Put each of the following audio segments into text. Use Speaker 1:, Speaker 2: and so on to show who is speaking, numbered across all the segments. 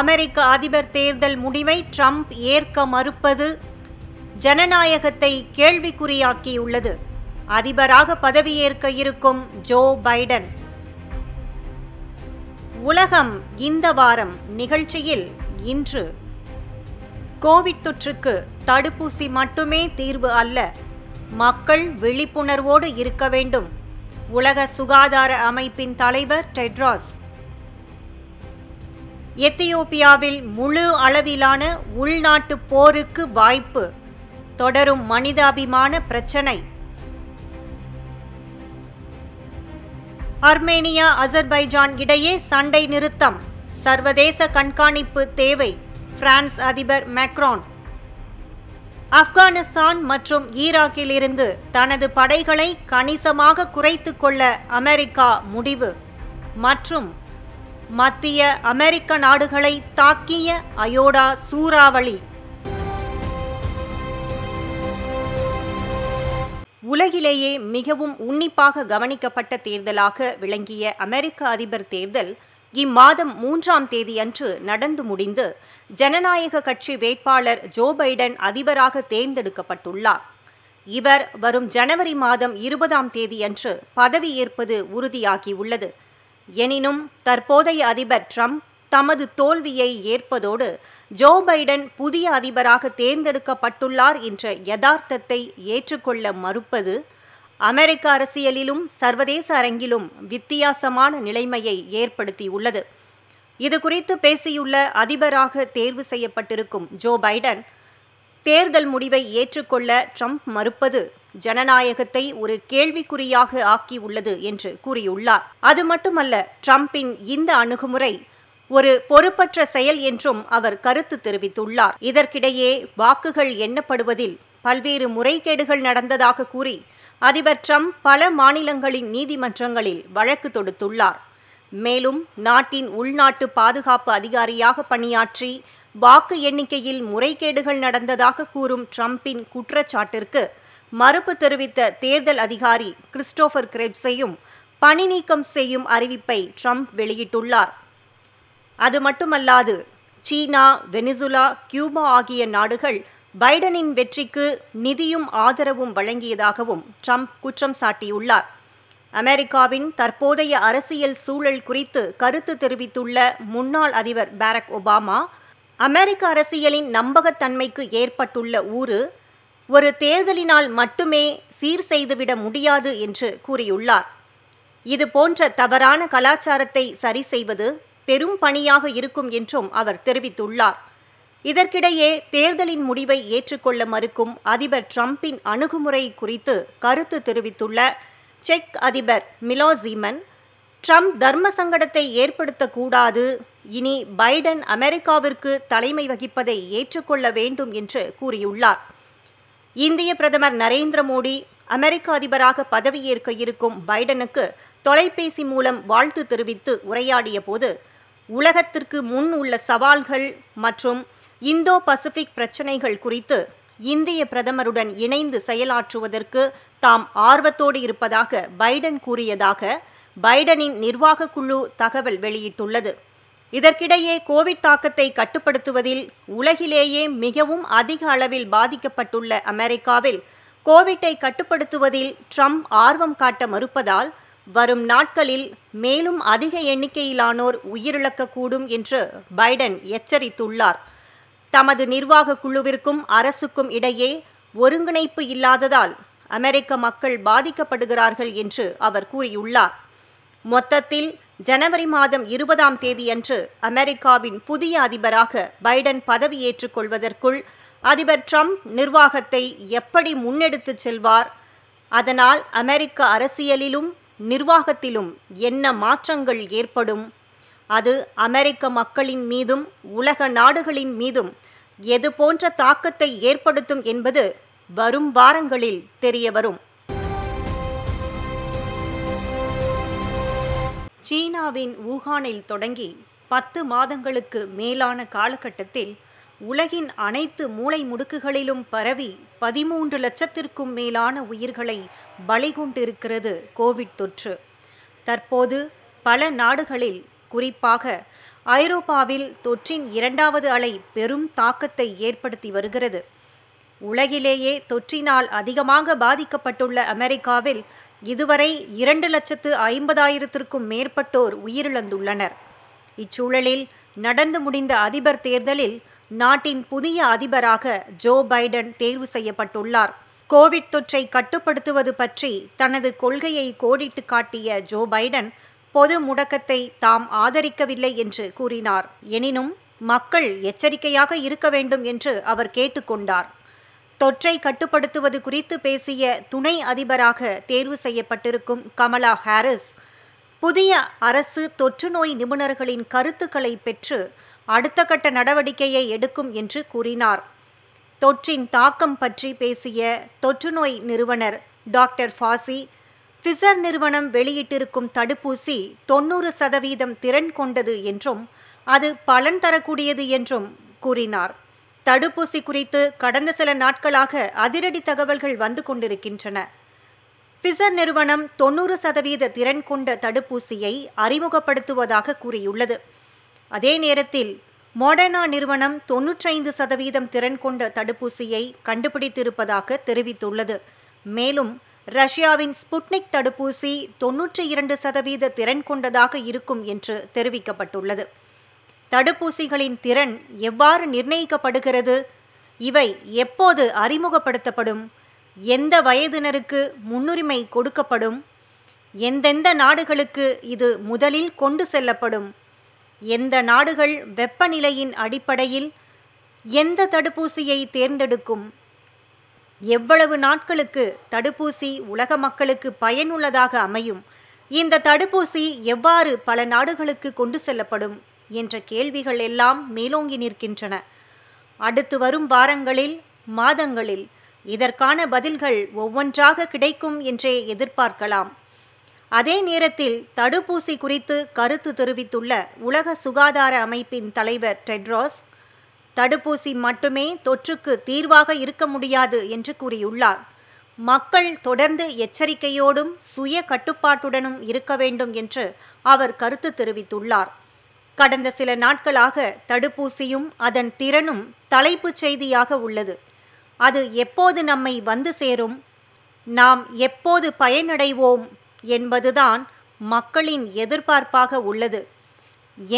Speaker 1: அமெரிக்க அதிபர் தேர்தல் முடிவை ட்ரம்ப் ஏற்க மறுப்பது ஜனநாயகத்தை கேள்விக்குறியாக்கியுள்ளது அதிபராக பதவியேற்க இருக்கும் ஜோ பைடன் உலகம் இந்த வாரம் நிகழ்ச்சியில் இன்று கோவிட் தொற்றுக்கு தடுப்பூசி மட்டுமே தீர்வு அல்ல மக்கள் விழிப்புணர்வோடு இருக்க வேண்டும் உலக சுகாதார அமைப்பின் தலைவர் டெட்ராஸ் எத்தியோப்பியாவில் முழு அளவிலான உள்நாட்டு போருக்கு வாய்ப்பு தொடரும் மனிதாபிமான பிரச்சனை அர்மேனியா அசர்பைஜான் இடையே சண்டை நிறுத்தம் சர்வதேச கண்காணிப்பு தேவை பிரான்ஸ் அதிபர் மேக்ரான் ஆப்கானிஸ்தான் மற்றும் ஈராக்கிலிருந்து தனது படைகளை கணிசமாக குறைத்துக் கொள்ள அமெரிக்கா முடிவு மற்றும் மத்திய அமெரிக்க நாடுகளை தாக்கிய அயோடா சூறாவளி உலகிலேயே மிகவும் உன்னிப்பாக கவனிக்கப்பட்ட தேர்தலாக விளங்கிய அமெரிக்க அதிபர் தேர்தல் இம்மாதம் மூன்றாம் தேதியன்று நடந்து முடிந்து ஜனநாயக கட்சி வேட்பாளர் ஜோ பைடன் அதிபராக தேர்ந்தெடுக்கப்பட்டுள்ளார் இவர் வரும் ஜனவரி மாதம் இருபதாம் தேதியன்று பதவியேற்பது உறுதியாகியுள்ளது எனினும் தற்போதைய அதிபர் ட்ரம்ப் தமது தோல்வியை ஏற்பதோடு ஜோ பைடன் புதிய அதிபராக தேர்ந்தெடுக்கப்பட்டுள்ளார் என்ற யதார்த்தத்தை ஏற்றுக்கொள்ள மறுப்பது அமெரிக்க அரசியலிலும் சர்வதேச அரங்கிலும் வித்தியாசமான நிலைமையை ஏற்படுத்தியுள்ளது இது குறித்து பேசியுள்ள அதிபராக தேர்வு செய்யப்பட்டிருக்கும் ஜோ பைடன் தேர்தல் முடிவை ஏற்றுக்கொள்ள ட்ரம்ப் மறுப்பது ஜனநாயகத்தை ஒரு கேள்விக்குறியாக ஆக்கியுள்ளது என்று கூறியுள்ளார் அது மட்டுமல்ல ட்ரம்பின் இந்த அணுகுமுறை ஒரு பொறுப்பற்ற செயல் என்றும் அவர் கருத்து தெரிவித்துள்ளார் இதற்கிடையே வாக்குகள் எண்ணப்படுவதில் பல்வேறு முறைகேடுகள் நடந்ததாக கூறி அதிபர் ட்ரம்ப் பல மாநிலங்களின் நீதிமன்றங்களில் வழக்கு தொடுத்துள்ளார் மேலும் நாட்டின் உள்நாட்டு பாதுகாப்பு அதிகாரியாக பணியாற்றி வாக்கு எண்ணிக்கையில் முறைகேடுகள் நடந்ததாக கூறும் ட்ரம்பின் குற்றச்சாட்டிற்கு மறுப்பு தெரிவித்த தேர்தல் அதிகாரி கிறிஸ்டோபர் கிரெப்ஸையும் பணி நீக்கம் செய்யும் அறிவிப்பை ட்ரம்ப் வெளியிட்டுள்ளார் அது மட்டுமல்லாது சீனா வெனிசுலா கியூபா ஆகிய நாடுகள் பைடனின் வெற்றிக்கு நிதியும் ஆதரவும் வழங்கியதாகவும் ட்ரம்ப் குற்றம் சாட்டியுள்ளார் அமெரிக்காவின் தற்போதைய அரசியல் சூழல் குறித்து கருத்து தெரிவித்துள்ள முன்னாள் அதிபர் பாரக் ஒபாமா அமெரிக்க அரசியலின் நம்பகத்தன்மைக்கு ஏற்பட்டுள்ள ஊறு ஒரு தேர்தலினால் மட்டுமே சீர் செய்துவிட முடியாது என்று கூறியுள்ளார் இது போன்ற தவறான கலாச்சாரத்தை சரி செய்வது பெரும் பணியாக இருக்கும் என்றும் அவர் தெரிவித்துள்ளார் இதற்கிடையே தேர்தலின் முடிவை ஏற்றுக்கொள்ள மறுக்கும் அதிபர் டிரம்பின் அணுகுமுறை குறித்து கருத்து தெரிவித்துள்ள செக் அதிபர் மிலோ ட்ரம்ப் தர்ம சங்கடத்தை ஏற்படுத்தக்கூடாது இனி பைடன் அமெரிக்காவிற்கு தலைமை வகிப்பதை ஏற்றுக்கொள்ள வேண்டும் என்று கூறியுள்ளார் இந்திய பிரதமர் நரேந்திர மோடி அமெரிக்க அதிபராக பதவியேற்க இருக்கும் பைடனுக்கு தொலைபேசி மூலம் வாழ்த்து தெரிவித்து உரையாடிய போது உலகத்திற்கு முன் உள்ள சவால்கள் மற்றும் இந்தோ பசிபிக் பிரச்சினைகள் குறித்து இந்திய பிரதமருடன் இணைந்து செயலாற்றுவதற்கு தாம் ஆர்வத்தோடு இருப்பதாக பைடன் கூறியதாக பைடனின் நிர்வாகக்குழு தகவல் வெளியிட்டுள்ளது இதற்கிடையே கோவிட் தாக்கத்தை கட்டுப்படுத்துவதில் உலகிலேயே மிகவும் அதிக அளவில் பாதிக்கப்பட்டுள்ள அமெரிக்காவில் கோவிட்டை கட்டுப்படுத்துவதில் ட்ரம்ப் ஆர்வம் காட்ட மறுப்பதால் வரும் நாட்களில் மேலும் அதிக எண்ணிக்கையிலானோர் உயிரிழக்கக்கூடும் என்று பைடன் எச்சரித்துள்ளார் தமது நிர்வாக குழுவிற்கும் அரசுக்கும் இடையே ஒருங்கிணைப்பு இல்லாததால் அமெரிக்க மக்கள் பாதிக்கப்படுகிறார்கள் என்று அவர் கூறியுள்ளார் மொத்தத்தில் ஜனவரி மாதம் இருபதாம் தேதியன்று அமெரிக்காவின் புதிய அதிபராக பைடன் பதவியேற்றுக் கொள்வதற்குள் அதிபர் ட்ரம்ப் நிர்வாகத்தை எப்படி முன்னெடுத்துச் செல்வார் அதனால் அமெரிக்க அரசியலிலும் நிர்வாகத்திலும் என்ன மாற்றங்கள் ஏற்படும் அது அமெரிக்க மக்களின் மீதும் உலக நாடுகளின் மீதும் எது போன்ற தாக்கத்தை ஏற்படுத்தும் என்பது வரும் வாரங்களில் தெரியவரும் சீனாவின் வூகானில் தொடங்கி பத்து மாதங்களுக்கு மேலான காலகட்டத்தில் உலகின் அனைத்து மூளை முடுக்குகளிலும் பரவி பதிமூன்று லட்சத்திற்கும் மேலான உயிர்களை பலி கொண்டிருக்கிறது கோவிட் தொற்று தற்போது பல நாடுகளில் குறிப்பாக ஐரோப்பாவில் தொற்றின் இரண்டாவது அலை பெரும் தாக்கத்தை ஏற்படுத்தி வருகிறது உலகிலேயே தொற்றினால் அதிகமாக பாதிக்கப்பட்டுள்ள அமெரிக்காவில் இதுவரை இரண்டு லட்சத்து ஐம்பதாயிரத்திற்கும் மேற்பட்டோர் உயிரிழந்துள்ளனர் இச்சூழலில் நடந்து முடிந்த அதிபர் தேர்தலில் நாட்டின் புதிய அதிபராக ஜோ பைடன் தேர்வு செய்யப்பட்டுள்ளார் கோவிட் தொற்றை கட்டுப்படுத்துவது பற்றி தனது கொள்கையை கோடிட்டு காட்டிய ஜோ பைடன் பொது முடக்கத்தை தாம் ஆதரிக்கவில்லை என்று கூறினார் எனினும் மக்கள் எச்சரிக்கையாக இருக்க வேண்டும் என்று அவர் கேட்டுக்கொண்டார் தொற்றை கட்டுப்படுத்துவது குறித்து பேசிய துணை அதிபராக தேர்வு செய்யப்பட்டிருக்கும் கமலா ஹாரிஸ் புதிய அரசு தொற்றுநோய் நிபுணர்களின் கருத்துக்களை பெற்று அடுத்த கட்ட நடவடிக்கையை எடுக்கும் என்று கூறினார் தொற்றின் தாக்கம் பற்றி பேசிய தொற்றுநோய் நிறுவனர் டாக்டர் ஃபாசி ஃபிசர் நிறுவனம் வெளியிட்டிருக்கும் தடுப்பூசி தொன்னூறு சதவீதம் திறன் கொண்டது என்றும் அது பலன் தரக்கூடியது என்றும் கூறினார் தடுப்பூசி குறித்து கடந்த சில நாட்களாக அதிரடி தகவல்கள் வந்து கொண்டிருக்கின்றன பிசர் நிறுவனம் தொன்னூறு சதவீத திறன் கொண்ட தடுப்பூசியை அறிமுகப்படுத்துவதாக கூறியுள்ளது அதே நேரத்தில் மோடர்னா நிறுவனம் தொன்னூற்றைந்து சதவீதம் திறன் கொண்ட தடுப்பூசியை கண்டுபிடித்திருப்பதாக தெரிவித்துள்ளது மேலும் ரஷ்யாவின் ஸ்புட்னிக் தடுப்பூசி தொன்னூற்றி இரண்டு சதவீத திறன் கொண்டதாக இருக்கும் என்று தெரிவிக்கப்பட்டுள்ளது தடுப்பூசிகளின் திறன் எவ்வாறு நிர்ணயிக்கப்படுகிறது இவை எப்போது அறிமுகப்படுத்தப்படும் எந்த வயதினருக்கு முன்னுரிமை கொடுக்கப்படும் எந்தெந்த நாடுகளுக்கு இது முதலில் கொண்டு செல்லப்படும் எந்த நாடுகள் வெப்பநிலையின் அடிப்படையில் எந்த தடுப்பூசியை தேர்ந்தெடுக்கும் எவ்வளவு நாட்களுக்கு தடுப்பூசி உலக மக்களுக்கு பயனுள்ளதாக அமையும் இந்த தடுப்பூசி எவ்வாறு பல நாடுகளுக்கு கொண்டு செல்லப்படும் என்ற கேள்விகள் எல்லாம் மேலோங்கி நிற்கின்றன அடுத்து வரும் வாரங்களில் மாதங்களில் இதற்கான பதில்கள் ஒவ்வொன்றாக கிடைக்கும் என்றே எதிர்பார்க்கலாம் அதே நேரத்தில் தடுப்பூசி குறித்து கருத்து தெரிவித்துள்ள உலக சுகாதார அமைப்பின் தலைவர் டெட்ராஸ் தடுப்பூசி மட்டுமே தொற்றுக்கு தீர்வாக இருக்க முடியாது என்று கூறியுள்ளார் மக்கள் தொடர்ந்து எச்சரிக்கையோடும் சுய கட்டுப்பாட்டுடனும் இருக்க வேண்டும் என்று அவர் கருத்து தெரிவித்துள்ளார் கடந்த சில நாட்களாக தடுப்பூசியும் அதன் திறனும் தலைப்புச் செய்தியாக உள்ளது அது எப்போது நம்மை வந்து சேரும் நாம் எப்போது பயனடைவோம் என்பதுதான் மக்களின் எதிர்பார்ப்பாக உள்ளது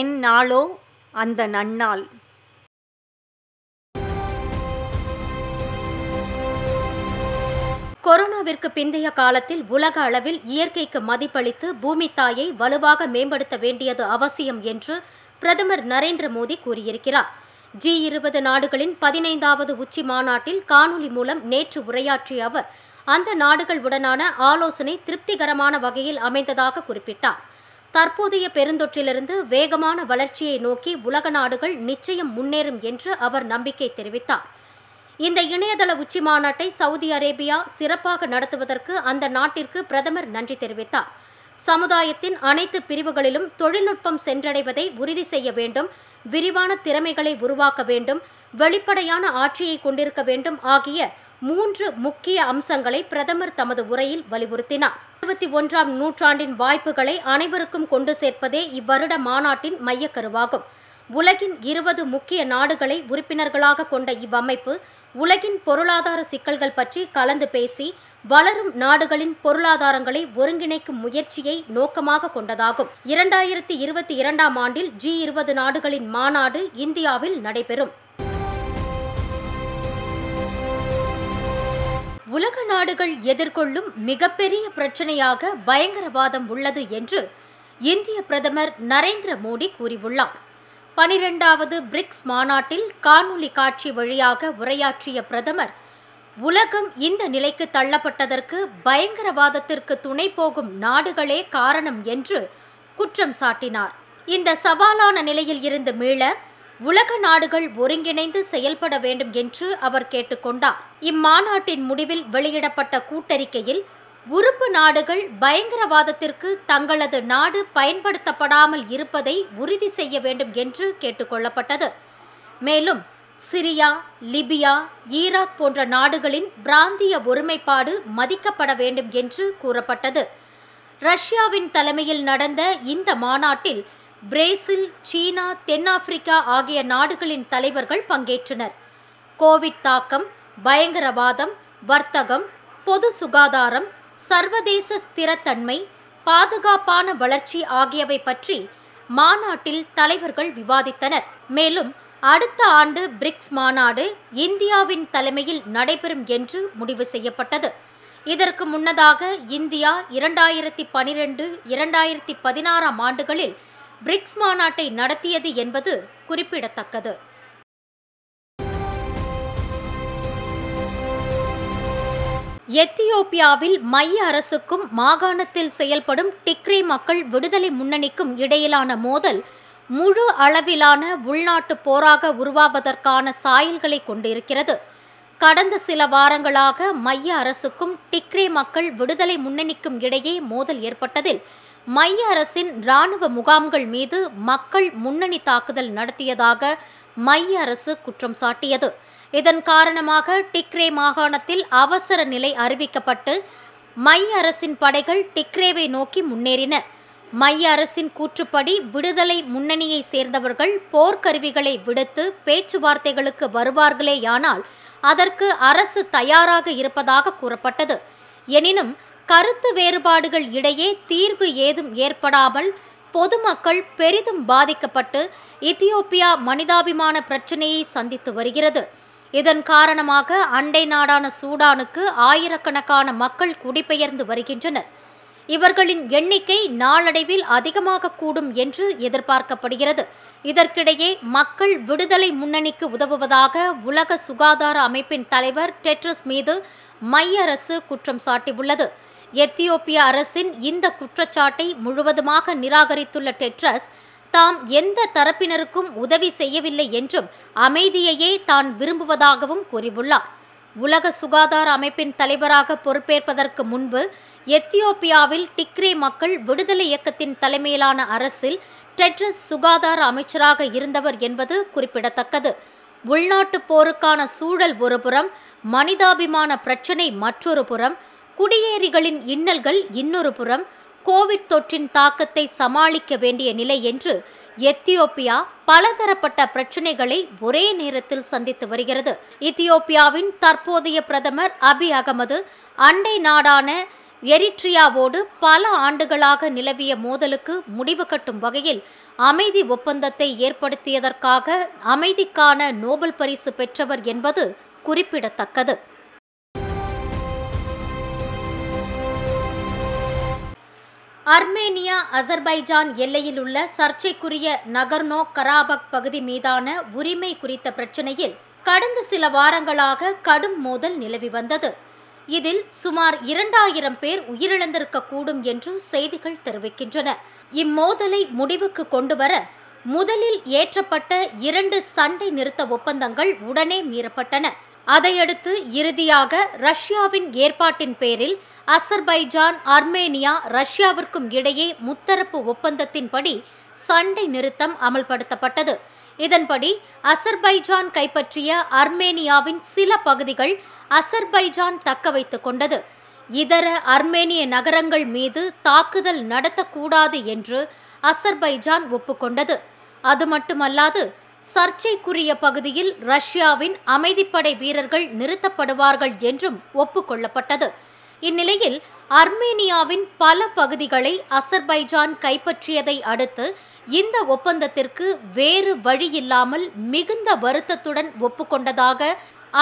Speaker 1: என் நாளோ அந்த நன்னாள்
Speaker 2: கொரோனாவிற்கு பிந்தைய காலத்தில் உலக அளவில் இயற்கைக்கு மதிப்பளித்து பூமி தாயை வலுவாக மேம்படுத்த வேண்டியது அவசியம் என்று பிரதமர் நரேந்திர மோடி கூறியிருக்கிறார் ஜி இருபது நாடுகளின் பதினைந்தாவது உச்சி மாநாட்டில் காணொலி மூலம் நேற்று உரையாற்றிய அவர் அந்த நாடுகளுடனான ஆலோசனை திருப்திகரமான வகையில் அமைந்ததாக குறிப்பிட்டார் தற்போதைய பெருந்தொற்றிலிருந்து வேகமான வளர்ச்சியை நோக்கி உலக நாடுகள் நிச்சயம் முன்னேறும் என்று அவர் நம்பிக்கை தெரிவித்தார் இந்த இணையதள உச்சி மாநாட்டை சவுதி அரேபியா சிறப்பாக நடத்துவதற்கு அந்த நாட்டிற்கு பிரதமர் நன்றி தெரிவித்தார் சமுதாயத்தின் அனைத்து பிரிவுகளிலும் தொழில்நுட்பம் சென்றடைவதை உறுதி செய்ய வேண்டும் விரிவான திறமைகளை உருவாக்க வேண்டும் வெளிப்படையான ஆட்சியை கொண்டிருக்க வேண்டும் ஆகிய மூன்று முக்கிய அம்சங்களை பிரதமர் தமது உரையில் வலியுறுத்தினார் இருபத்தி ஒன்றாம் நூற்றாண்டின் வாய்ப்புகளை அனைவருக்கும் கொண்டு சேர்ப்பதே இவ்வருட மாநாட்டின் மையக்கருவாகும் உலகின் இருபது முக்கிய நாடுகளை உறுப்பினர்களாக கொண்ட இவ்வமைப்பு உலகின் பொருளாதார சிக்கல்கள் பற்றி கலந்து பேசி வளரும் நாடுகளின் பொருளாதாரங்களை ஒருங்கிணைக்கும் முயற்சியை நோக்கமாக கொண்டதாகும் இரண்டாயிரத்தி இருபத்தி இரண்டாம் ஆண்டில் ஜி இருபது நாடுகளின் மாநாடு இந்தியாவில் நடைபெறும் உலக நாடுகள் எதிர்கொள்ளும் மிகப்பெரிய பிரச்சனையாக பயங்கரவாதம் உள்ளது என்று இந்திய பிரதமர் நரேந்திர மோடி கூறியுள்ளார் பனிரெண்டாவது பிரிக்ஸ் மாநாட்டில் காணொலி காட்சி வழியாக உரையாற்றிய பிரதமர் உலகம் இந்த நிலைக்கு தள்ளப்பட்டதற்கு பயங்கரவாதத்திற்கு துணை போகும் நாடுகளே காரணம் என்று குற்றம் சாட்டினார் இந்த சவாலான நிலையில் இருந்து மீள உலக நாடுகள் ஒருங்கிணைந்து செயல்பட வேண்டும் என்று அவர் கேட்டுக்கொண்டார் இம்மாநாட்டின் முடிவில் வெளியிடப்பட்ட கூட்டறிக்கையில் உறுப்பு நாடுகள் பயங்கரவாதத்திற்கு தங்களது நாடு பயன்படுத்தப்படாமல் இருப்பதை உறுதி செய்ய வேண்டும் என்று கேட்டுக்கொள்ளப்பட்டது மேலும் சிரியா லிபியா ஈராக் போன்ற நாடுகளின் பிராந்திய ஒருமைப்பாடு மதிக்கப்பட வேண்டும் என்று கூறப்பட்டது ரஷ்யாவின் தலைமையில் நடந்த இந்த மாநாட்டில் பிரேசில் சீனா தென்னாப்பிரிக்கா ஆகிய நாடுகளின் தலைவர்கள் பங்கேற்றனர் கோவிட் தாக்கம் பயங்கரவாதம் வர்த்தகம் பொது சுகாதாரம் சர்வதேச ஸ்திரத்தன்மை பாதுகாப்பான வளர்ச்சி ஆகியவை பற்றி மாநாட்டில் தலைவர்கள் விவாதித்தனர் மேலும் அடுத்த ஆண்டு பிரிக்ஸ் மாநாடு இந்தியாவின் தலைமையில் நடைபெறும் என்று முடிவு செய்யப்பட்டது இதற்கு முன்னதாக இந்தியா இரண்டாயிரத்தி பனிரெண்டு இரண்டாயிரத்தி பதினாறாம் ஆண்டுகளில் பிரிக்ஸ் மாநாட்டை நடத்தியது என்பது குறிப்பிடத்தக்கது எத்தியோப்பியாவில் மைய அரசுக்கும் மாகாணத்தில் செயல்படும் டிக்ரே மக்கள் விடுதலை முன்னணிக்கும் இடையிலான மோதல் முழு அளவிலான உள்நாட்டு போராக உருவாவதற்கான சாயல்களை கொண்டிருக்கிறது கடந்த சில வாரங்களாக மைய அரசுக்கும் டிக்ரே மக்கள் விடுதலை முன்னணிக்கும் இடையே மோதல் ஏற்பட்டதில் மைய அரசின் இராணுவ முகாம்கள் மீது மக்கள் முன்னணி தாக்குதல் நடத்தியதாக மைய அரசு குற்றம் சாட்டியது இதன் காரணமாக டிக்ரே மாகாணத்தில் அவசர நிலை அறிவிக்கப்பட்டு மைய அரசின் படைகள் டிக்ரேவை நோக்கி முன்னேறின மைய அரசின் கூற்றுப்படி விடுதலை முன்னணியை சேர்ந்தவர்கள் போர்க்கருவிகளை விடுத்து பேச்சுவார்த்தைகளுக்கு வருவார்களேயானால் அதற்கு அரசு தயாராக இருப்பதாக கூறப்பட்டது எனினும் கருத்து வேறுபாடுகள் இடையே தீர்வு ஏதும் ஏற்படாமல் பொதுமக்கள் பெரிதும் பாதிக்கப்பட்டு இத்தியோப்பியா மனிதாபிமான பிரச்சினையை சந்தித்து வருகிறது இதன் காரணமாக அண்டை நாடான சூடானுக்கு ஆயிரக்கணக்கான மக்கள் குடிபெயர்ந்து வருகின்றனர் இவர்களின் எண்ணிக்கை நாளடைவில் அதிகமாக கூடும் என்று எதிர்பார்க்கப்படுகிறது இதற்கிடையே மக்கள் விடுதலை முன்னணிக்கு உதவுவதாக உலக சுகாதார அமைப்பின் தலைவர் டெட்ரஸ் மீது மைய அரசு குற்றம் சாட்டியுள்ளது எத்தியோப்பிய அரசின் இந்த குற்றச்சாட்டை முழுவதுமாக நிராகரித்துள்ள டெட்ரஸ் தாம் எந்த தரப்பினருக்கும் உதவி செய்யவில்லை என்றும் அமைதியையே தான் விரும்புவதாகவும் கூறியுள்ளார் உலக சுகாதார அமைப்பின் தலைவராக பொறுப்பேற்பதற்கு முன்பு எத்தியோப்பியாவில் டிக்ரே மக்கள் விடுதலை இயக்கத்தின் தலைமையிலான அரசில் டெட்ரஸ் சுகாதார அமைச்சராக இருந்தவர் என்பது குறிப்பிடத்தக்கது உள்நாட்டு போருக்கான சூழல் ஒருபுறம் மனிதாபிமான பிரச்சினை மற்றொரு புறம் குடியேறிகளின் இன்னல்கள் இன்னொரு புறம் கோவிட் தொற்றின் தாக்கத்தை சமாளிக்க வேண்டிய நிலை என்று எத்தியோப்பியா பலதரப்பட்ட பிரச்சினைகளை ஒரே நேரத்தில் சந்தித்து வருகிறது எத்தியோப்பியாவின் தற்போதைய பிரதமர் அபி அகமது அண்டை நாடான எரிட்ரியாவோடு பல ஆண்டுகளாக நிலவிய மோதலுக்கு முடிவு கட்டும் வகையில் அமைதி ஒப்பந்தத்தை ஏற்படுத்தியதற்காக அமைதிக்கான நோபல் பரிசு பெற்றவர் என்பது குறிப்பிடத்தக்கது அர்மேனியா அசர்பைஜான் எல்லையில் உள்ள சர்ச்சைக்குரிய நகர்னோ கராபக் பகுதி மீதான உரிமை குறித்த பிரச்சினையில் கடந்த சில வாரங்களாக கடும் மோதல் நிலவி வந்தது இதில் சுமார் இரண்டாயிரம் பேர் உயிரிழந்திருக்கக்கூடும் என்று செய்திகள் தெரிவிக்கின்றன இம்மோதலை முடிவுக்கு கொண்டுவர முதலில் ஏற்றப்பட்ட இரண்டு சண்டை நிறுத்த ஒப்பந்தங்கள் உடனே மீறப்பட்டன அதையடுத்து இறுதியாக ரஷ்யாவின் ஏற்பாட்டின் பேரில் அசர்பைஜான் அர்மேனியா ரஷ்யாவிற்கும் இடையே முத்தரப்பு ஒப்பந்தத்தின்படி சண்டை நிறுத்தம் அமல்படுத்தப்பட்டது இதன்படி அசர்பைஜான் கைப்பற்றிய அர்மேனியாவின் சில பகுதிகள் அசர்பைஜான் தக்க வைத்து கொண்டது இதர அர்மேனிய நகரங்கள் மீது தாக்குதல் நடத்தக்கூடாது என்று அசர்பைஜான் ஒப்புக்கொண்டது அது மட்டுமல்லாது சர்ச்சைக்குரிய பகுதியில் ரஷ்யாவின் அமைதிப்படை வீரர்கள் நிறுத்தப்படுவார்கள் என்றும் ஒப்புக்கொள்ளப்பட்டது இந்நிலையில் அர்மேனியாவின் பல பகுதிகளை அசர்பைஜான் கைப்பற்றியதை அடுத்து இந்த ஒப்பந்தத்திற்கு வேறு வழியில்லாமல் மிகுந்த வருத்தத்துடன் ஒப்புக்கொண்டதாக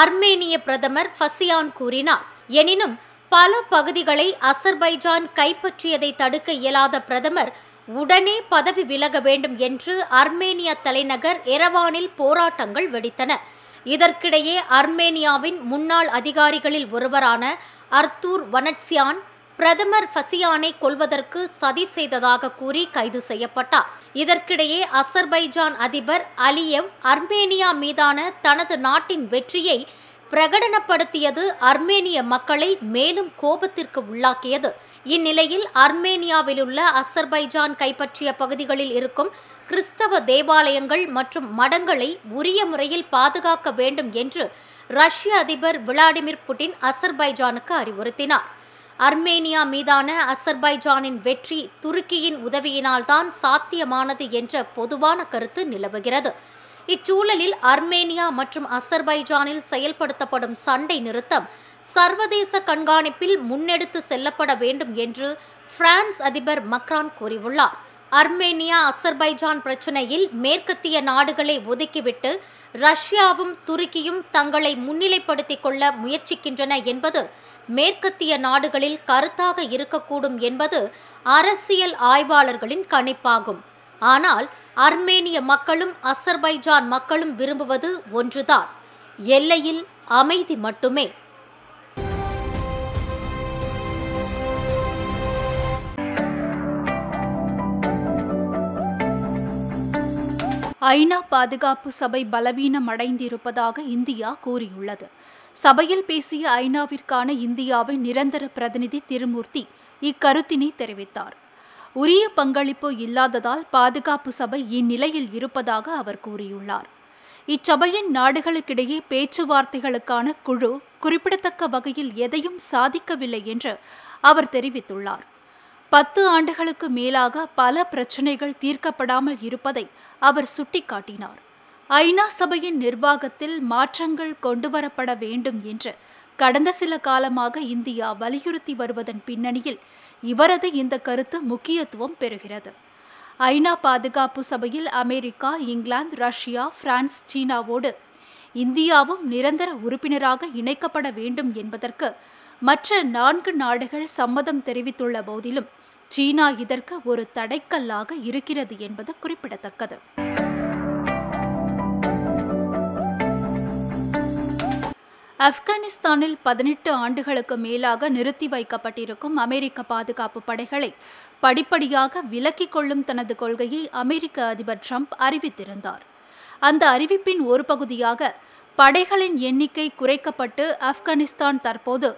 Speaker 2: அர்மேனிய பிரதமர் ஃபசியான் கூறினார் எனினும் பல பகுதிகளை அசர்பைஜான் கைப்பற்றியதை தடுக்க இயலாத பிரதமர் உடனே பதவி விலக வேண்டும் என்று அர்மேனிய தலைநகர் எரவானில் போராட்டங்கள் வெடித்தன இதற்கிடையே அர்மேனியாவின் முன்னாள் அதிகாரிகளில் ஒருவரான அர்த்தூர் வனட்சியான் பிரதமர் ஃபசியானை கொல்வதற்கு சதி செய்ததாக கூறி கைது செய்யப்பட்டார் இதற்கிடையே அசர்பைஜான் அதிபர் அலியவ் அர்மேனியா மீதான தனது நாட்டின் வெற்றியை பிரகடனப்படுத்தியது அர்மேனிய மக்களை மேலும் கோபத்திற்கு உள்ளாக்கியது இந்நிலையில் அர்மேனியாவிலுள்ள அசர்பைஜான் கைப்பற்றிய பகுதிகளில் இருக்கும் கிறிஸ்தவ தேவாலயங்கள் மற்றும் மடங்களை உரிய முறையில் பாதுகாக்க வேண்டும் என்று ரஷ்ய அதிபர் விளாடிமிர் புட்டின் அசர்பைஜானுக்கு அறிவுறுத்தினார் அர்மேனியா மீதான அசர்பைஜானின் வெற்றி துருக்கியின் உதவியினால்தான் சாத்தியமானது என்ற பொதுவான கருத்து நிலவுகிறது இச்சூழலில் அர்மேனியா மற்றும் அசர்பைஜானில் செயல்படுத்தப்படும் சண்டை நிறுத்தம் சர்வதேச கண்காணிப்பில் முன்னெடுத்து செல்லப்பட வேண்டும் என்று பிரான்ஸ் அதிபர் மக்ரான் கூறியுள்ளார் அர்மேனியா அசர்பைஜான் பிரச்சினையில் மேற்கத்திய நாடுகளை ஒதுக்கிவிட்டு ரஷ்யாவும் துருக்கியும் தங்களை முன்னிலைப்படுத்திக் கொள்ள முயற்சிக்கின்றன என்பது மேற்கத்திய நாடுகளில் கருத்தாக இருக்கக்கூடும் என்பது அரசியல் ஆய்வாளர்களின் கணிப்பாகும் ஆனால் அர்மேனிய மக்களும் அசர்பைஜான் மக்களும் விரும்புவது ஒன்றுதான் எல்லையில் அமைதி மட்டுமே
Speaker 3: ஐநா பாதுகாப்பு சபை பலவீனமடைந்திருப்பதாக இந்தியா கூறியுள்ளது சபையில் பேசிய ஐநாவிற்கான இந்தியாவின் நிரந்தர பிரதிநிதி திருமூர்த்தி இக்கருத்தினை தெரிவித்தார் உரிய பங்களிப்பு இல்லாததால் பாதுகாப்பு சபை இந்நிலையில் இருப்பதாக அவர் கூறியுள்ளார் இச்சபையின் நாடுகளுக்கிடையே பேச்சுவார்த்தைகளுக்கான குழு குறிப்பிடத்தக்க வகையில் எதையும் சாதிக்கவில்லை என்று அவர் தெரிவித்துள்ளார் பத்து ஆண்டுகளுக்கு மேலாக பல பிரச்சினைகள் தீர்க்கப்படாமல் இருப்பதை அவர் சுட்டிக்காட்டினார் ஐநா சபையின் நிர்வாகத்தில் மாற்றங்கள் கொண்டுவரப்பட வேண்டும் என்று கடந்த சில காலமாக இந்தியா வலியுறுத்தி வருவதன் பின்னணியில் இவரது இந்த கருத்து முக்கியத்துவம் பெறுகிறது ஐநா பாதுகாப்பு சபையில் அமெரிக்கா இங்கிலாந்து ரஷ்யா பிரான்ஸ் சீனாவோடு இந்தியாவும் நிரந்தர உறுப்பினராக இணைக்கப்பட வேண்டும் என்பதற்கு மற்ற நான்கு நாடுகள் சம்மதம் தெரிவித்துள்ள போதிலும் சீனா இதற்கு ஒரு தடைக்கல்லாக இருக்கிறது என்பது குறிப்பிடத்தக்கது ஆப்கானிஸ்தானில் பதினெட்டு ஆண்டுகளுக்கு மேலாக நிறுத்தி வைக்கப்பட்டிருக்கும் அமெரிக்க பாதுகாப்பு படைகளை படிப்படியாக விலக்கிக் கொள்ளும் தனது கொள்கையை அமெரிக்க அதிபர் ட்ரம்ப் அறிவித்திருந்தார் அந்த அறிவிப்பின் ஒரு பகுதியாக படைகளின் எண்ணிக்கை குறைக்கப்பட்டு ஆப்கானிஸ்தான் தற்போது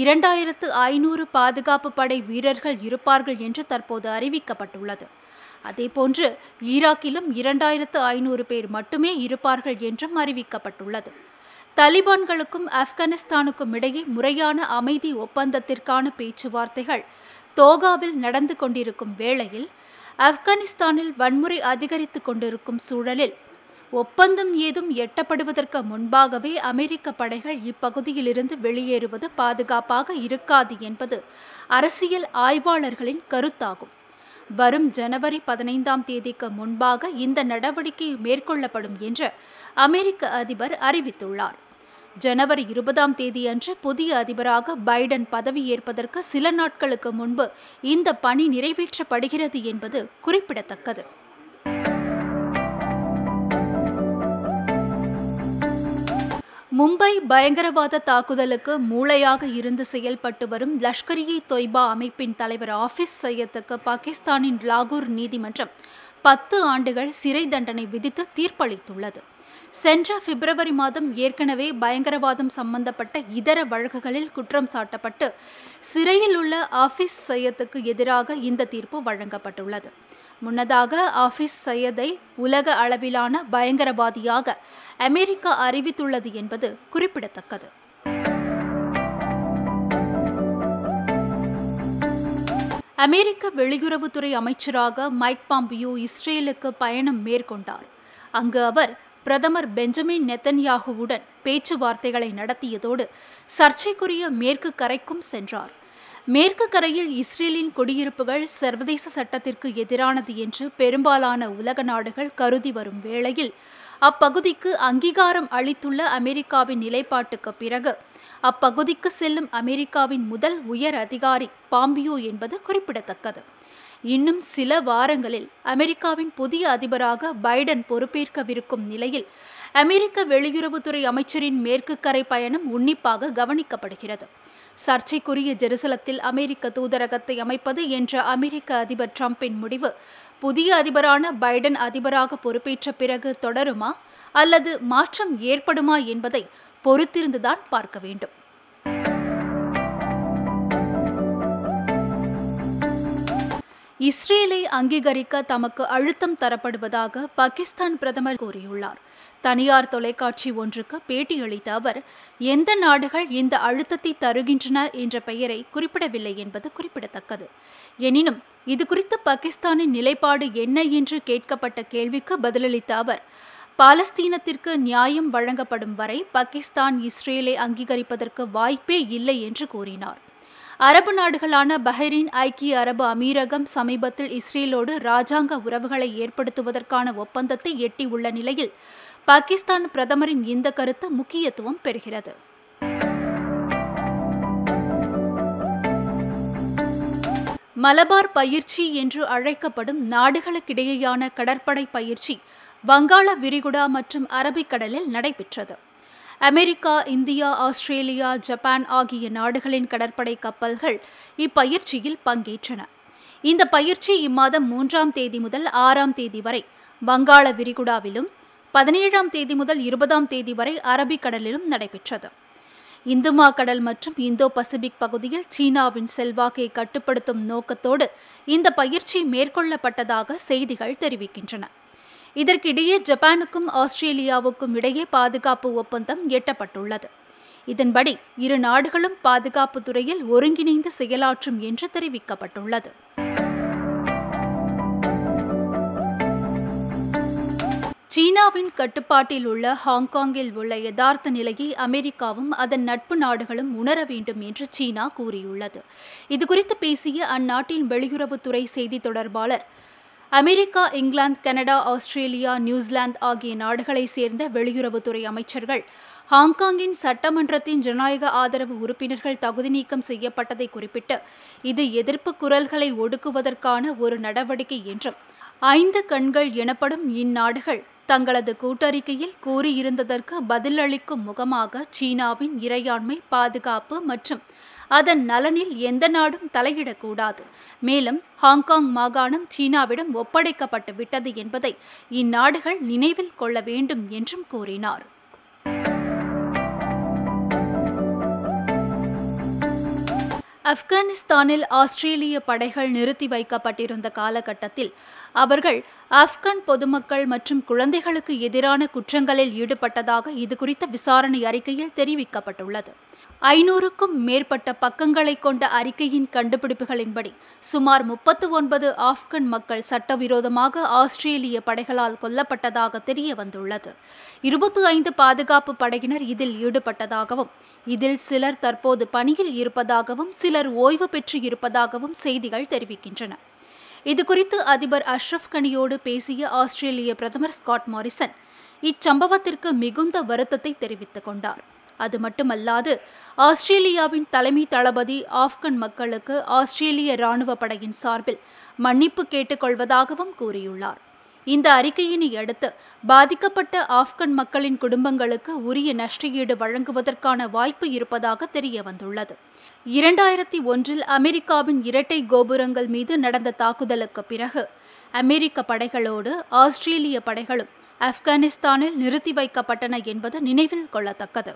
Speaker 3: இரண்டாயிரத்து ஐநூறு பாதுகாப்பு படை வீரர்கள் இருப்பார்கள் என்று தற்போது அறிவிக்கப்பட்டுள்ளது அதேபோன்று ஈராக்கிலும் இரண்டாயிரத்து ஐநூறு பேர் மட்டுமே இருப்பார்கள் என்றும் அறிவிக்கப்பட்டுள்ளது தலிபான்களுக்கும் ஆப்கானிஸ்தானுக்கும் இடையே முறையான அமைதி ஒப்பந்தத்திற்கான பேச்சுவார்த்தைகள் தோகாவில் நடந்து கொண்டிருக்கும் வேளையில் ஆப்கானிஸ்தானில் வன்முறை அதிகரித்து கொண்டிருக்கும் சூழலில் ஒப்பந்தம் ஏதும் எட்டப்படுவதற்கு முன்பாகவே அமெரிக்க படைகள் இப்பகுதியிலிருந்து வெளியேறுவது பாதுகாப்பாக இருக்காது என்பது அரசியல் ஆய்வாளர்களின் கருத்தாகும் வரும் ஜனவரி பதினைந்தாம் தேதிக்கு முன்பாக இந்த நடவடிக்கை மேற்கொள்ளப்படும் என்று அமெரிக்க அதிபர் அறிவித்துள்ளார் ஜனவரி இருபதாம் தேதியன்று புதிய அதிபராக பைடன் பதவியேற்பதற்கு சில நாட்களுக்கு முன்பு இந்த பணி நிறைவேற்றப்படுகிறது என்பது குறிப்பிடத்தக்கது மும்பை பயங்கரவாத தாக்குதலுக்கு மூளையாக இருந்து செயல்பட்டு வரும் லஷ்கரியை தொய்பா அமைப்பின் தலைவர் ஆஃபிஸ் சையத்துக்கு பாகிஸ்தானின் லாகூர் நீதிமன்றம் பத்து ஆண்டுகள் சிறை தண்டனை விதித்து தீர்ப்பளித்துள்ளது சென்ற பிப்ரவரி மாதம் ஏற்கனவே பயங்கரவாதம் சம்பந்தப்பட்ட இதர வழக்குகளில் குற்றம் சாட்டப்பட்டு சிறையில் உள்ள ஆஃபிஸ் சையத்துக்கு எதிராக இந்த தீர்ப்பு வழங்கப்பட்டுள்ளது முன்னதாக ஆஃபிஸ் சையதை உலக அளவிலான பயங்கரவாதியாக அமெரிக்கா அறிவித்துள்ளது என்பது குறிப்பிடத்தக்கது அமெரிக்க வெளியுறவுத்துறை அமைச்சராக மைக் பாம்பியோ இஸ்ரேலுக்கு பயணம் மேற்கொண்டார் அங்கு அவர் பிரதமர் பெஞ்சமின் நெத்தன்யாகுவுடன் பேச்சுவார்த்தைகளை நடத்தியதோடு சர்ச்சைக்குரிய மேற்கு கரைக்கும் சென்றார் மேற்கு கரையில் இஸ்ரேலின் குடியிருப்புகள் சர்வதேச சட்டத்திற்கு எதிரானது என்று பெரும்பாலான உலக நாடுகள் கருதி வரும் வேளையில் அப்பகுதிக்கு அங்கீகாரம் அளித்துள்ள அமெரிக்காவின் நிலைப்பாட்டுக்கு பிறகு அப்பகுதிக்கு செல்லும் அமெரிக்காவின் முதல் உயர் அதிகாரி பாம்பியோ என்பது குறிப்பிடத்தக்கது இன்னும் சில வாரங்களில் அமெரிக்காவின் புதிய அதிபராக பைடன் பொறுப்பேற்கவிருக்கும் நிலையில் அமெரிக்க வெளியுறவுத்துறை அமைச்சரின் மேற்கு கரை பயணம் உன்னிப்பாக கவனிக்கப்படுகிறது சர்ச்சைக்குரிய ஜெருசலத்தில் அமெரிக்க தூதரகத்தை அமைப்பது என்ற அமெரிக்க அதிபர் டிரம்பின் முடிவு புதிய அதிபரான பைடன் அதிபராக பொறுப்பேற்ற பிறகு தொடருமா அல்லது மாற்றம் ஏற்படுமா என்பதை பொறுத்திருந்துதான் பார்க்க வேண்டும் இஸ்ரேலை அங்கீகரிக்க தமக்கு அழுத்தம் தரப்படுவதாக பாகிஸ்தான் பிரதமர் கூறியுள்ளார் தனியார் தொலைக்காட்சி ஒன்றுக்கு பேட்டியளித்த அவர் எந்த நாடுகள் இந்த அழுத்தத்தை தருகின்றன என்ற பெயரை குறிப்பிடவில்லை என்பது குறிப்பிடத்தக்கது எனினும் இது குறித்து பாகிஸ்தானின் நிலைப்பாடு என்ன என்று கேட்கப்பட்ட கேள்விக்கு பதிலளித்த அவர் பாலஸ்தீனத்திற்கு நியாயம் வழங்கப்படும் வரை பாகிஸ்தான் இஸ்ரேலை அங்கீகரிப்பதற்கு வாய்ப்பே இல்லை என்று கூறினார் அரபு நாடுகளான பஹ்ரீன் ஐக்கிய அரபு அமீரகம் சமீபத்தில் இஸ்ரேலோடு ராஜாங்க உறவுகளை ஏற்படுத்துவதற்கான ஒப்பந்தத்தை எட்டியுள்ள நிலையில் பாகிஸ்தான் பிரதமரின் இந்த கருத்து முக்கியத்துவம் பெறுகிறது மலபார் பயிற்சி என்று அழைக்கப்படும் நாடுகளுக்கிடையேயான கடற்படை பயிற்சி வங்காள விரிகுடா மற்றும் அரபிக்கடலில் நடைபெற்றது அமெரிக்கா இந்தியா ஆஸ்திரேலியா ஜப்பான் ஆகிய நாடுகளின் கடற்படை கப்பல்கள் இப்பயிற்சியில் பங்கேற்றன இந்த பயிற்சி இம்மாதம் மூன்றாம் தேதி முதல் ஆறாம் தேதி வரை வங்காள விரிகுடாவிலும் பதினேழாம் தேதி முதல் இருபதாம் தேதி வரை அரபிக்கடலிலும் நடைபெற்றது இந்துமா கடல் மற்றும் இந்தோ பசிபிக் பகுதியில் சீனாவின் செல்வாக்கை கட்டுப்படுத்தும் நோக்கத்தோடு இந்த பயிற்சி மேற்கொள்ளப்பட்டதாக செய்திகள் தெரிவிக்கின்றன இதற்கிடையே ஜப்பானுக்கும் ஆஸ்திரேலியாவுக்கும் இடையே பாதுகாப்பு ஒப்பந்தம் எட்டப்பட்டுள்ளது இதன்படி இரு நாடுகளும் பாதுகாப்பு துறையில் ஒருங்கிணைந்து செயலாற்றும் என்று தெரிவிக்கப்பட்டுள்ளது சீனாவின் கட்டுப்பாட்டில் உள்ள ஹாங்காங்கில் உள்ள யதார்த்த நிலையை அமெரிக்காவும் அதன் நட்பு நாடுகளும் உணர வேண்டும் என்று சீனா கூறியுள்ளது இதுகுறித்து பேசிய அந்நாட்டின் வெளியுறவுத்துறை செய்தி தொடர்பாளர் America England Canada Australia New Zealand ஆகிய நாடுகளை சேர்ந்த வெளியுறவுத்துறை அமைச்சர்கள் ஹாங்காங்கின் சட்டமன்றத்தின் ஜனநாயக ஆதரவு உறுப்பினர்கள் தகுதி நீக்கம் செய்யப்பட்டதை குறிப்பிட்டு இது எதிர்ப்பு குரல்களை ஒடுக்குவதற்கான ஒரு நடவடிக்கை என்றும் ஐந்து கண்கள் எனப்படும் இந்நாடுகள் தங்களது கூட்டறிக்கையில் கூறியிருந்ததற்கு பதிலளிக்கும் முகமாக சீனாவின் இறையாண்மை பாதுகாப்பு மற்றும் அதன் நலனில் எந்த நாடும் தலையிடக்கூடாது மேலும் ஹாங்காங் மாகாணம் சீனாவிடம் ஒப்படைக்கப்பட்டு விட்டது என்பதை இந்நாடுகள் நினைவில் கொள்ள வேண்டும் என்றும் கூறினார் ஆப்கானிஸ்தானில் ஆஸ்திரேலிய படைகள் நிறுத்தி வைக்கப்பட்டிருந்த காலகட்டத்தில் அவர்கள் ஆப்கான் பொதுமக்கள் மற்றும் குழந்தைகளுக்கு எதிரான குற்றங்களில் ஈடுபட்டதாக இது குறித்த விசாரணை அறிக்கையில் தெரிவிக்கப்பட்டுள்ளது ஐநூறுக்கும் மேற்பட்ட பக்கங்களை கொண்ட அறிக்கையின் கண்டுபிடிப்புகளின்படி சுமார் முப்பத்து ஒன்பது ஆப்கன் மக்கள் சட்டவிரோதமாக ஆஸ்திரேலிய படைகளால் கொல்லப்பட்டதாக தெரிய வந்துள்ளது இருபத்தி ஐந்து பாதுகாப்பு படையினர் இதில் ஈடுபட்டதாகவும் இதில் சிலர் தற்போது பணியில் இருப்பதாகவும் சிலர் ஓய்வு பெற்று இருப்பதாகவும் செய்திகள் தெரிவிக்கின்றன இதுகுறித்து அதிபர் அஷ்ரப் கனியோடு பேசிய ஆஸ்திரேலிய பிரதமர் ஸ்காட் மாரிசன் இச்சம்பவத்திற்கு மிகுந்த வருத்தத்தை தெரிவித்துக் கொண்டார் அது மட்டுமல்லாது ஆஸ்திரேலியாவின் தலைமை தளபதி ஆப்கன் மக்களுக்கு ஆஸ்திரேலிய ராணுவ படையின் சார்பில் மன்னிப்பு கேட்டுக்கொள்வதாகவும் கூறியுள்ளார் இந்த அறிக்கையினை அடுத்து பாதிக்கப்பட்ட ஆப்கன் மக்களின் குடும்பங்களுக்கு உரிய நஷ்டஈடு வழங்குவதற்கான வாய்ப்பு இருப்பதாக தெரிய வந்துள்ளது இரண்டாயிரத்தி ஒன்றில் அமெரிக்காவின் இரட்டை கோபுரங்கள் மீது நடந்த தாக்குதலுக்கு பிறகு அமெரிக்க படைகளோடு ஆஸ்திரேலிய படைகளும் ஆப்கானிஸ்தானில் நிறுத்தி வைக்கப்பட்டன என்பது நினைவில் கொள்ளத்தக்கது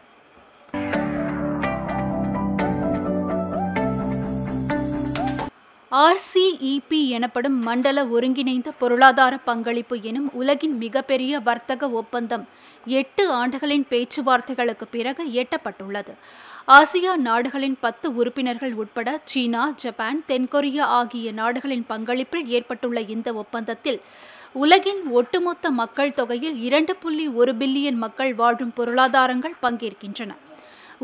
Speaker 3: ஆர்சிஇபி எனப்படும் மண்டல ஒருங்கிணைந்த பொருளாதார பங்களிப்பு எனும் உலகின் மிகப்பெரிய வர்த்தக ஒப்பந்தம் எட்டு ஆண்டுகளின் பேச்சுவார்த்தைகளுக்கு பிறகு எட்டப்பட்டுள்ளது ஆசியா நாடுகளின் பத்து உறுப்பினர்கள் உட்பட சீனா ஜப்பான் தென்கொரியா ஆகிய நாடுகளின் பங்களிப்பில் ஏற்பட்டுள்ள இந்த ஒப்பந்தத்தில் உலகின் ஒட்டுமொத்த மக்கள் தொகையில் இரண்டு புள்ளி ஒரு பில்லியன் மக்கள் வாழும் பொருளாதாரங்கள் பங்கேற்கின்றன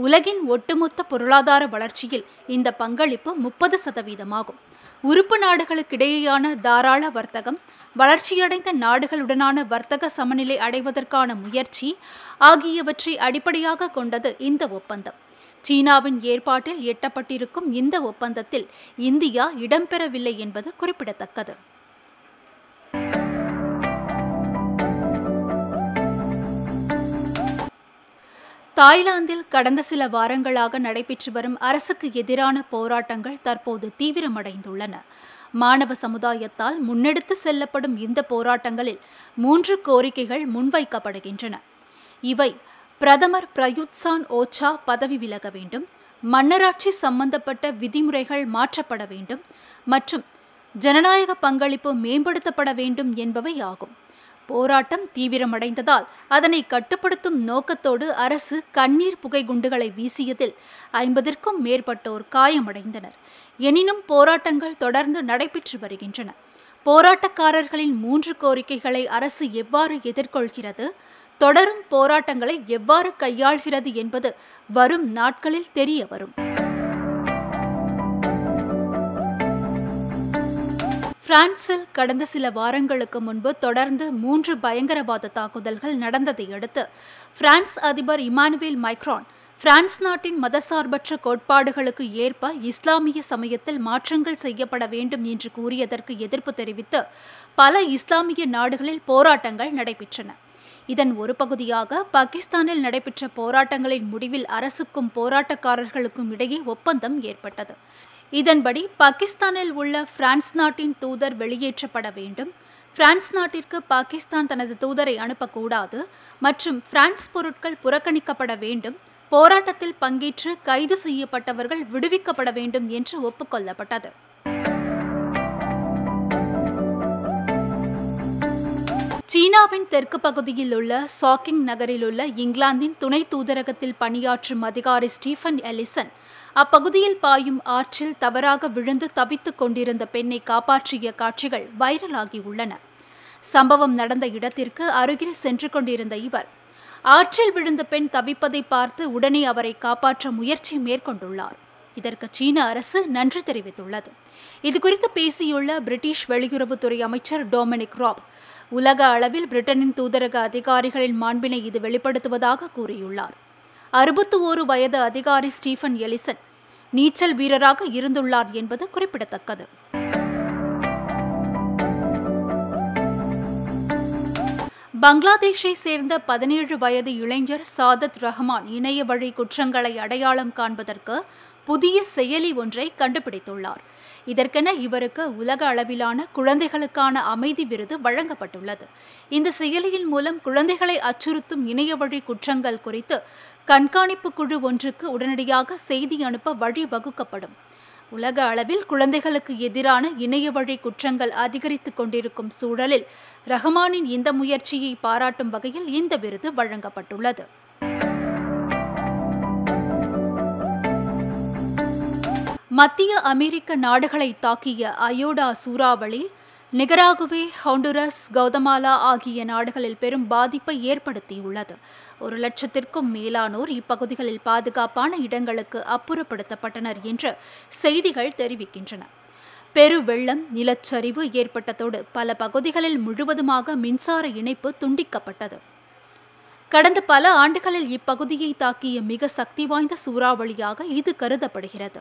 Speaker 3: உலகின் ஒட்டுமொத்த பொருளாதார வளர்ச்சியில் இந்த பங்களிப்பு முப்பது சதவீதமாகும் உறுப்பு நாடுகளுக்கிடையேயான தாராள வர்த்தகம் வளர்ச்சியடைந்த நாடுகளுடனான வர்த்தக சமநிலை அடைவதற்கான முயற்சி ஆகியவற்றை அடிப்படையாக கொண்டது இந்த ஒப்பந்தம் சீனாவின் ஏற்பாட்டில் எட்டப்பட்டிருக்கும் இந்த ஒப்பந்தத்தில் இந்தியா இடம்பெறவில்லை என்பது குறிப்பிடத்தக்கது தாய்லாந்தில் கடந்த சில வாரங்களாக நடைபெற்று வரும் அரசுக்கு எதிரான போராட்டங்கள் தற்போது தீவிரமடைந்துள்ளன மாணவ சமுதாயத்தால் முன்னெடுத்து செல்லப்படும் இந்த போராட்டங்களில் மூன்று கோரிக்கைகள் முன்வைக்கப்படுகின்றன இவை பிரதமர் பிரயுத்சான் ஓச்சா பதவி விலக வேண்டும் மன்னராட்சி சம்பந்தப்பட்ட விதிமுறைகள் மாற்றப்பட வேண்டும் மற்றும் ஜனநாயக பங்களிப்பு மேம்படுத்தப்பட வேண்டும் என்பவை ஆகும் போராட்டம் தீவிரமடைந்ததால் அதனை கட்டுப்படுத்தும் நோக்கத்தோடு அரசு கண்ணீர் புகை குண்டுகளை வீசியதில் ஐம்பதிற்கும் மேற்பட்டோர் காயமடைந்தனர் எனினும் போராட்டங்கள் தொடர்ந்து நடைபெற்று வருகின்றன போராட்டக்காரர்களின் மூன்று கோரிக்கைகளை அரசு எவ்வாறு எதிர்கொள்கிறது தொடரும் போராட்டங்களை எவ்வாறு கையாள்கிறது என்பது வரும் நாட்களில் தெரிய வரும் பிரான்சில் கடந்த சில வாரங்களுக்கு முன்பு தொடர்ந்து மூன்று பயங்கரவாத தாக்குதல்கள் நடந்ததை அடுத்து பிரான்ஸ் அதிபர் இமானுவேல் மைக்ரான் பிரான்ஸ் நாட்டின் மதசார்பற்ற கோட்பாடுகளுக்கு ஏற்ப இஸ்லாமிய சமயத்தில் மாற்றங்கள் செய்யப்பட வேண்டும் என்று கூறியதற்கு எதிர்ப்பு தெரிவித்து பல இஸ்லாமிய நாடுகளில் போராட்டங்கள் நடைபெற்றன இதன் ஒரு பகுதியாக பாகிஸ்தானில் நடைபெற்ற போராட்டங்களின் முடிவில் அரசுக்கும் போராட்டக்காரர்களுக்கும் இடையே ஒப்பந்தம் ஏற்பட்டது இதன்படி பாகிஸ்தானில் உள்ள பிரான்ஸ் நாட்டின் தூதர் வெளியேற்றப்பட வேண்டும் பிரான்ஸ் நாட்டிற்கு பாகிஸ்தான் தனது தூதரை அனுப்பக்கூடாது மற்றும் பிரான்ஸ் பொருட்கள் புறக்கணிக்கப்பட வேண்டும் போராட்டத்தில் பங்கேற்று கைது செய்யப்பட்டவர்கள் விடுவிக்கப்பட வேண்டும் என்று ஒப்புக்கொள்ளப்பட்டது சீனாவின் தெற்கு பகுதியில் உள்ள சாக்கிங் நகரில் உள்ள இங்கிலாந்தின் துணை தூதரகத்தில் பணியாற்றும் அதிகாரி ஸ்டீஃபன் எலிசன் அப்பகுதியில் பாயும் ஆற்றில் தவறாக விழுந்து தவித்துக் கொண்டிருந்த பெண்ணை காப்பாற்றிய காட்சிகள் வைரலாகியுள்ளன சம்பவம் நடந்த இடத்திற்கு அருகில் சென்று கொண்டிருந்த இவர் ஆற்றில் விழுந்த பெண் தவிப்பதை பார்த்து உடனே அவரை காப்பாற்ற முயற்சி மேற்கொண்டுள்ளார் இதற்கு சீன அரசு நன்றி தெரிவித்துள்ளது இதுகுறித்து பேசியுள்ள பிரிட்டிஷ் வெளியுறவுத்துறை அமைச்சர் டொமினிக் ராப் உலக அளவில் பிரிட்டனின் தூதரக அதிகாரிகளின் மாண்பினை இது வெளிப்படுத்துவதாக கூறியுள்ளார் அறுபத்து ஓரு வயது அதிகாரி ஸ்டீஃபன் எலிசன் நீச்சல் வீரராக இருந்துள்ளார் என்பது குறிப்பிடத்தக்கது பங்களாதேஷை சேர்ந்த பதினேழு வயது இளைஞர் சாதத் ரஹ்மான் இணைய வழி குற்றங்களை அடையாளம் காண்பதற்கு புதிய செயலி ஒன்றை கண்டுபிடித்துள்ளார் இதற்கென இவருக்கு உலக அளவிலான குழந்தைகளுக்கான அமைதி விருது வழங்கப்பட்டுள்ளது இந்த செயலியின் மூலம் குழந்தைகளை அச்சுறுத்தும் இணைய வழி குற்றங்கள் குறித்து கண்காணிப்பு குழு ஒன்றுக்கு உடனடியாக செய்தி அனுப்ப வழி வகுக்கப்படும் உலக அளவில் குழந்தைகளுக்கு எதிரான இணைய வழி குற்றங்கள் அதிகரித்து கொண்டிருக்கும் சூழலில் ரஹ்மானின் இந்த முயற்சியை பாராட்டும் வகையில் இந்த விருது வழங்கப்பட்டுள்ளது மத்திய அமெரிக்க நாடுகளை தாக்கிய அயோடா சூறாவளி நிகராகுவே ஹொண்டுரஸ் கௌதமாலா ஆகிய நாடுகளில் பெரும் பாதிப்பை ஏற்படுத்தியுள்ளது ஒரு லட்சத்திற்கும் மேலானோர் இப்பகுதிகளில் பாதுகாப்பான இடங்களுக்கு அப்புறப்படுத்தப்பட்டனர் என்று செய்திகள் தெரிவிக்கின்றன பெரு வெள்ளம் நிலச்சரிவு ஏற்பட்டதோடு பல பகுதிகளில் முழுவதுமாக மின்சார இணைப்பு துண்டிக்கப்பட்டது கடந்த பல ஆண்டுகளில் இப்பகுதியை தாக்கிய மிக சக்தி வாய்ந்த சூறாவளியாக இது கருதப்படுகிறது